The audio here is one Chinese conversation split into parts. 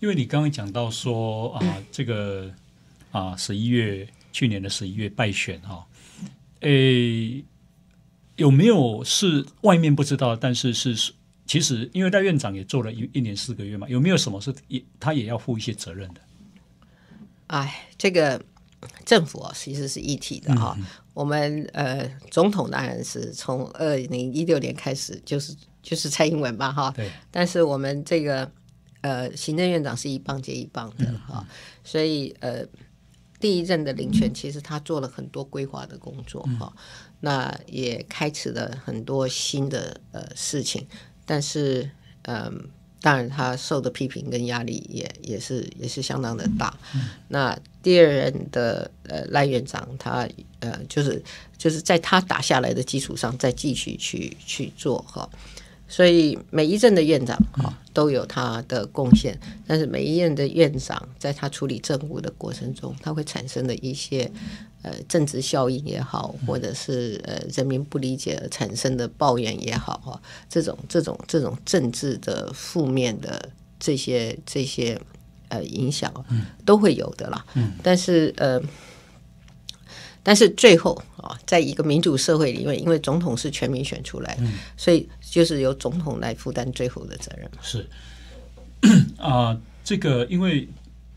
因为你刚刚讲到说啊，这个啊十一月去年的十一月败选哈，诶有没有是外面不知道，但是是其实因为戴院长也做了一一年四个月嘛，有没有什么是也他也要负一些责任的？哎，这个政府啊其实是一体的哈，我们呃总统当然是从二零一六年开始就是就是蔡英文吧哈，对，但是我们这个。呃，行政院长是一棒接一棒的哈，所以呃，第一任的林权其实他做了很多规划的工作哈，那也开始了很多新的呃事情，但是嗯，当然他受的批评跟压力也也是也是相当的大。那第二任的呃赖院长，他呃就是就是在他打下来的基础上再继续去去做哈。所以每一任的院长啊，都有他的贡献，但是每一任的院长在他处理政务的过程中，他会产生的一些呃政治效应也好，或者是呃人民不理解产生的抱怨也好啊，这种这种这种政治的负面的这些这些呃影响，都会有的啦。但是呃。但是最后啊，在一个民主社会里面，因为总统是全民选出来，所以就是由总统来负担最后的责任。是 啊，这个因为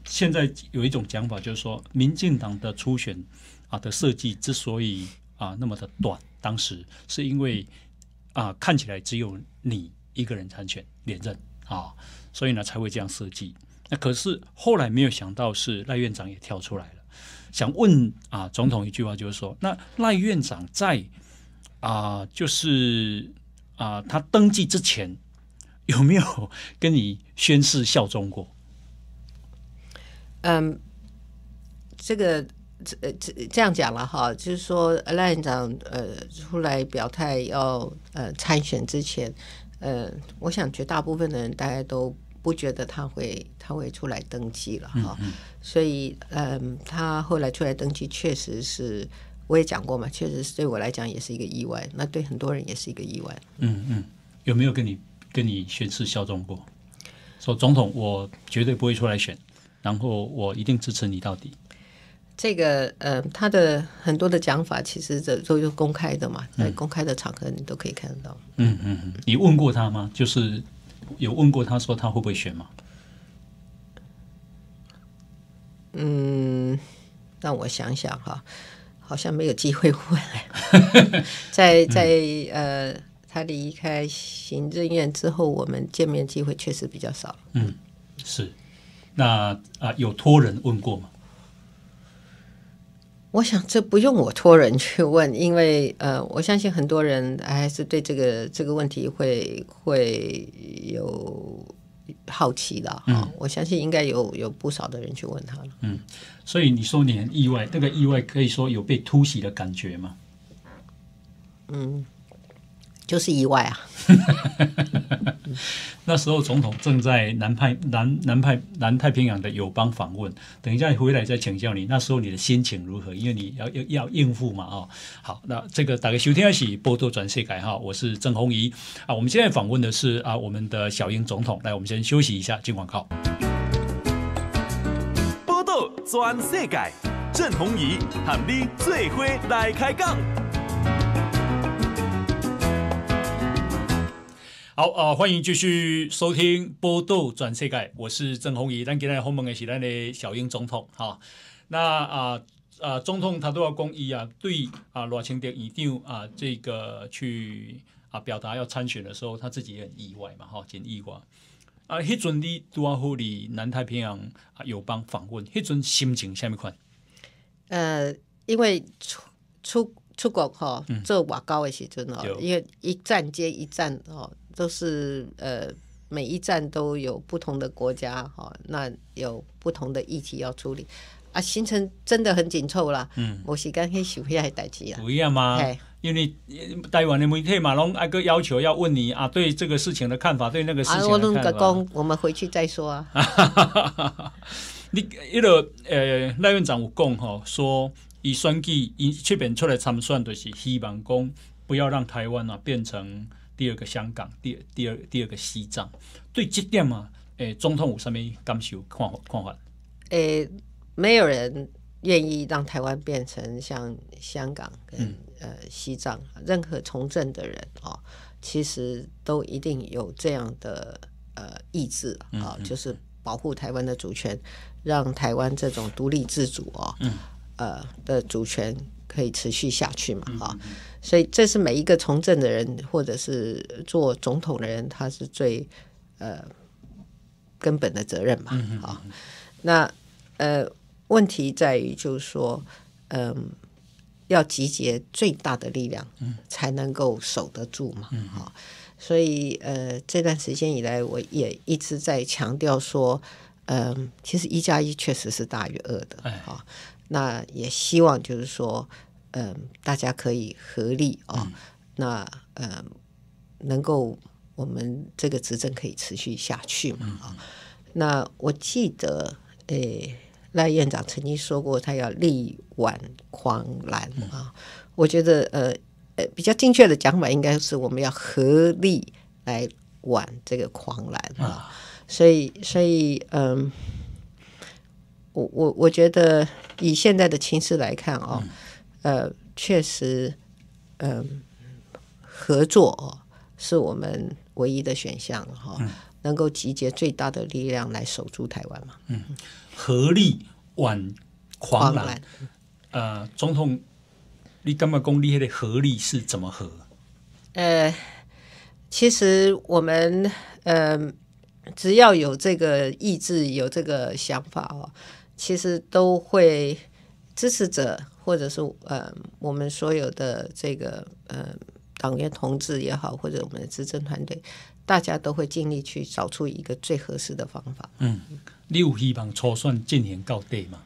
现在有一种讲法，就是说民进党的初选啊的设计之所以啊那么的短，当时是因为啊看起来只有你一个人参选连任啊，所以呢才会这样设计。那可是后来没有想到是赖院长也跳出来了。想问啊，总统一句话就是说，那赖院长在啊，就是啊，他登记之前有没有跟你宣誓效忠过？嗯，这个这这这样讲了哈，就是说赖院长呃出来表态要呃参选之前，呃，我想绝大部分的人大家都。不觉得他会他会出来登记了哈，所以嗯，他后来出来登记确实是，我也讲过嘛，确实是对我来讲也是一个意外，那对很多人也是一个意外。嗯嗯，有没有跟你跟你宣誓效忠过？说总统我绝对不会出来选，然后我一定支持你到底。这个呃，他的很多的讲法其实这都是公开的嘛，在公开的场合你都可以看得到。嗯嗯，你问过他吗？就是。有问过他说他会不会选吗？嗯，让我想想哈，好像没有机会问。在在呃，他离开行政院之后，我们见面机会确实比较少。嗯，是。那啊，有托人问过吗？我想这不用我托人去问，因为呃，我相信很多人还是对这个这个问题会会有好奇的哈。我相信应该有有不少的人去问他了。嗯，所以你说你很意外，那个意外可以说有被突袭的感觉吗？嗯，就是意外啊。那时候总统正在南派南南派南太平洋的友邦访问，等一下回来再请教你。那时候你的心情如何？因为你要要要应付嘛，哦，好，那这个大概休天起波多转世改哈，我是郑红怡啊。我们现在访问的是啊我们的小英总统，来，我们先休息一下，进广告。波多转世改，郑红怡喊你做伙来开讲。好啊，欢迎继续收听《波度转世界》，我是郑鸿仪。咱今日访问的是咱的小英总统。哈，那啊啊，总统他都要公益啊，对啊，罗清典一定啊，这个去啊表达要参选的时候，他自己也很意外嘛，哈，真意外。啊，迄阵你拄好哩南太平洋啊友邦访问，迄阵心情虾米款？呃，因为出出。出国哈，做外交的时阵哦，因为一站接一站哦，都是呃，每一站都有不同的国家哈，那有不同的议题要处理啊，行程真的很紧凑啦。嗯，我是刚去休息还代起啊，不一样吗？因为你待完的媒天嘛，拢挨个要求要问你啊，对这个事情的看法，对那个事情。啊，我弄个我们回去再说啊。你一个呃，赖院长我讲哈说。伊选举，伊区别出来参选，就是希望讲不要让台湾啊变成第二个香港、第二第二第二个西藏。对这点嘛，诶，总统有什么感受？看法看法？诶，没有人愿意让台湾变成像香港跟呃西藏。任何从政的人哦，其实都一定有这样的呃意志啊，就是保护台湾的主权，让台湾这种独立自主啊。呃，的主权可以持续下去嘛？哈，所以这是每一个从政的人，或者是做总统的人，他是最呃根本的责任嘛？哈，那呃，问题在于就是说，嗯，要集结最大的力量，才能够守得住嘛？哈，所以呃，这段时间以来，我也一直在强调说，嗯，其实一加一确实是大于二的，哈。那也希望就是说，嗯，大家可以合力啊，那嗯，能够我们这个执政可以持续下去嘛啊。那我记得，诶，赖院长曾经说过，他要力挽狂澜啊。我觉得，呃呃，比较精确的讲法应该是，我们要合力来挽这个狂澜啊。所以，所以，嗯。我我我觉得以现在的情势来看哦，呃，确实，嗯，合作是我们唯一的选项哈，能够集结最大的力量来守住台湾嘛，嗯，合力挽狂澜，呃，总统，你干嘛？公害的合力是怎么合？呃，其实我们呃，只要有这个意志，有这个想法哦。其实都会支持者，或者是呃，我们所有的这个呃党员同志也好，或者我们的执政团队，大家都会尽力去找出一个最合适的方法。嗯，你有希望初选进行到底吗？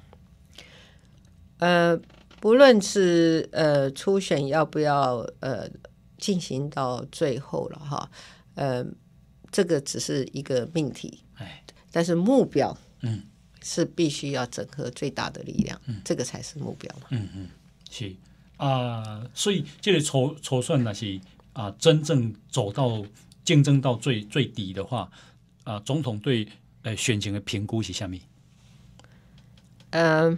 呃，不论是呃初选要不要呃进行到最后了哈，呃，这个只是一个命题，哎，但是目标，嗯。是必须要整合最大的力量，嗯、这个才是目标嘛。嗯嗯，是啊，所以这个筹筹算呢是啊，真正走到竞争到最最低的话啊，总统对呃选情的评估是下面。嗯，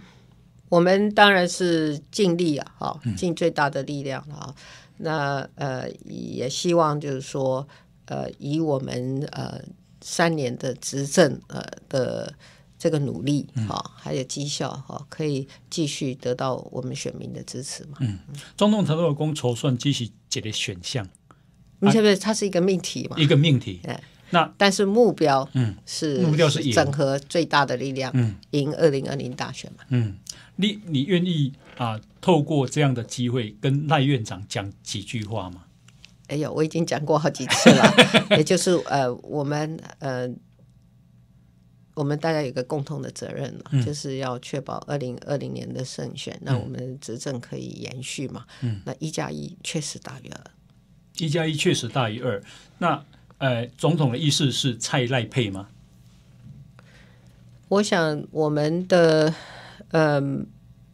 我们当然是尽力啊，哈，尽最大的力量啊。那呃，也希望就是说呃，以我们呃三年的执政呃的。这个努力哈，还有绩效哈，可以继续得到我们选民的支持嘛？嗯，中统团队的公筹算支持几个选项？你晓不是它是一个命题嘛？一个命题。哎，那但是目标嗯是目标是整合最大的力量，嗯，赢二零二零大选嘛？嗯，你你愿意啊？透过这样的机会跟赖院长讲几句话吗？哎呦，我已经讲过好几次了，也就是呃，我们呃。我们大家有一个共同的责任就是要确保二零二零年的胜选，那我们执政可以延续嘛？那一加一确实大于二，一加一确实大于二。那呃，总统的意思是蔡赖配吗？我想我们的呃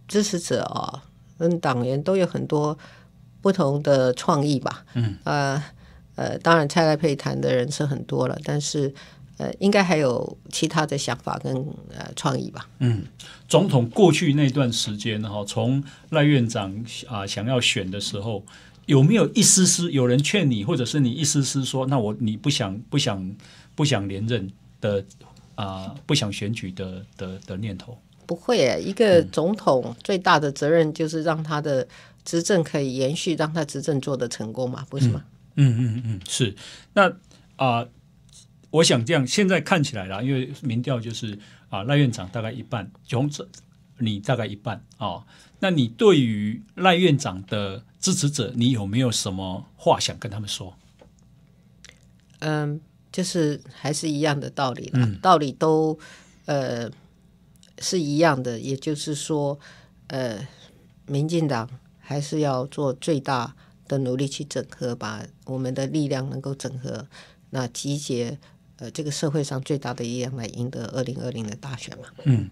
支持者啊，跟党员都有很多不同的创意吧。嗯。呃呃，当然蔡赖配谈的人是很多了，但是。呃，应该还有其他的想法跟呃创意吧。嗯，总统过去那段时间哈，从赖院长啊想要选的时候，有没有一丝丝有人劝你，或者是你一丝丝说，那我你不想不想不想连任的啊，不想选举的的的念头？不会，一个总统最大的责任就是让他的执政可以延续，让他执政做得成功嘛？不是吗？嗯嗯嗯，是那啊。我想这样，现在看起来啦，因为民调就是啊，赖院长大概一半，勇子你大概一半啊。那你对于赖院长的支持者，你有没有什么话想跟他们说？嗯，就是还是一样的道理了，道理都呃是一样的，也就是说，呃，民进党还是要做最大的努力去整合，把我们的力量能够整合，那集结。呃，这个社会上最大的力量来赢得二零二零的大选嘛？嗯。